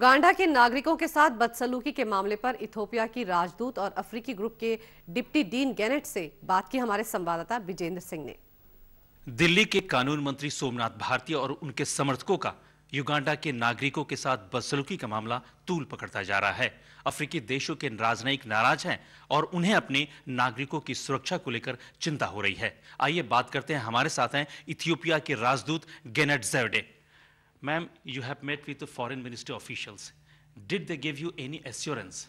गांडा के नागरिकों के साथ बदसलूकी के मामले पर इथोपिया की राजदूत और अफ्रीकी ग्रुप के डिप्टी डीन गैनेट से बात की हमारे संवाददाता विजेंद्र सिंह ने दिल्ली के कानून मंत्री सोमनाथ भारती और उनके समर्थकों का युगांडा के नागरिकों के साथ बदसलूकी का मामला तूल पकड़ता जा रहा है अफ्रीकी देशों के राजनयिक नाराज हैं और उन्हें अपने नागरिकों की सुरक्षा को लेकर चिंता हो रही है आइए बात करते हैं हमारे साथ हैं इथियोपिया के राजदूत गेनेट जेवडे Ma'am, you have met with the foreign ministry officials. Did they give you any assurance?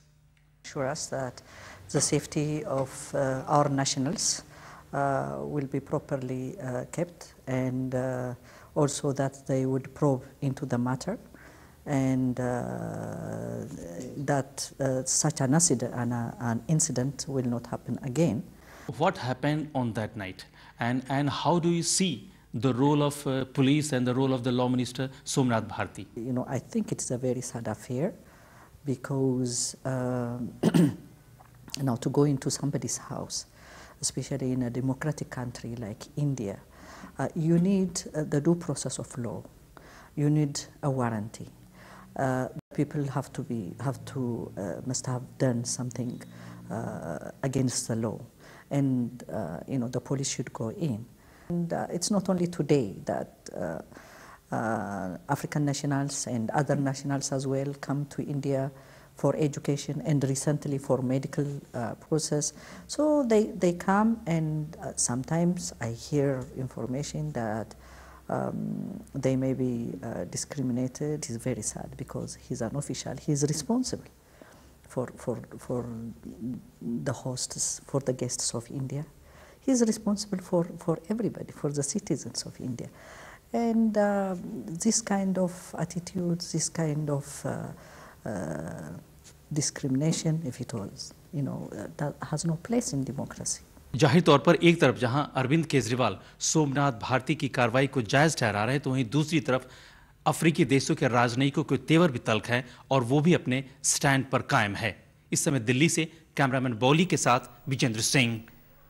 Assure us that the safety of uh, our nationals uh, will be properly uh, kept and uh, also that they would probe into the matter and uh, that uh, such an incident, an, an incident will not happen again. What happened on that night and, and how do you see the role of uh, police and the role of the law minister Somnath Bharti? You know, I think it's a very sad affair because um, now to go into somebody's house, especially in a democratic country like India, uh, you need uh, the due process of law. You need a warranty. Uh, people have to be have to uh, must have done something uh, against the law, and you know the police should go in. And uh, it's not only today that uh, uh, African nationals and other nationals as well come to India for education and recently for medical uh, process. So they, they come and uh, sometimes I hear information that um, they may be uh, discriminated. It's very sad because he's an official, he's responsible for, for, for the hosts, for the guests of India. He is responsible for, for everybody, for the citizens of India. And uh, this kind of attitude, this kind of uh, uh, discrimination, if it was, you know, that has no place in democracy. जाहिर तौर पर एक तरफ जहां अरविंद केजरीवाल सोमनाथ भारती की कार्रवाई को जायज ठहरा रहे हैं तो वहीं दूसरी तरफ अफ्रीकी देशों के राजनयिकों के तेवर भी तल्ख हैं और वो भी अपने स्टैंड पर कायम है इस समय दिल्ली से कैमरामैन बौली के साथ विजेंद्र सिंह